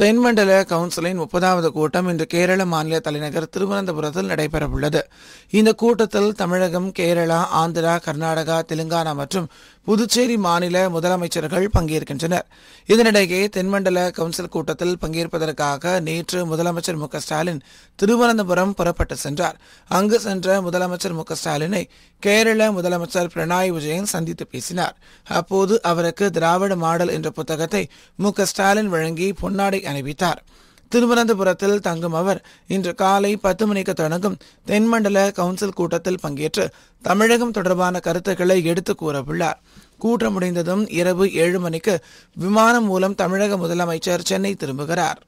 தென்மண்டல கவுன்சிலின் முப்பதாவது கூட்டம் இன்று கேரள மாநில தலைநகர் திருவனந்தபுரத்தில் நடைபெறவுள்ளது இந்த கூட்டத்தில் தமிழகம் கேரளா ஆந்திரா கர்நாடகா தெலுங்கானா மற்றும் புதுச்சேரி மாநில முதலமைச்சர்கள் பங்கேற்கின்றனர் இதனிடையே தென்மண்டல கவுன்சில் கூட்டத்தில் பங்கேற்பதற்காக நேற்று முதலமைச்சர் மு ஸ்டாலின் திருவனந்தபுரம் புறப்பட்டு சென்றார் அங்கு சென்ற முதலமைச்சர் மு ஸ்டாலினை கேரள முதலமைச்சர் பினராயி விஜயன் சந்தித்து பேசினார் அப்போது அவருக்கு திராவிட மாடல் என்ற புத்தகத்தை மு ஸ்டாலின் வழங்கி பொன்னாடை அணிவித்தாா் திருவனந்தபுரத்தில் தங்கும் அவர் இன்று காலை பத்து மணிக்கு தொடங்கும் தென்மண்டல கவுன்சில் கூட்டத்தில் பங்கேற்று தமிழகம் தொடர்பான கருத்துக்களை எடுத்து கூறவுள்ளார் கூட்டம் முடிந்ததும் இரவு ஏழு மணிக்கு விமானம் மூலம் தமிழக முதலமைச்சர் சென்னை திரும்புகிறார்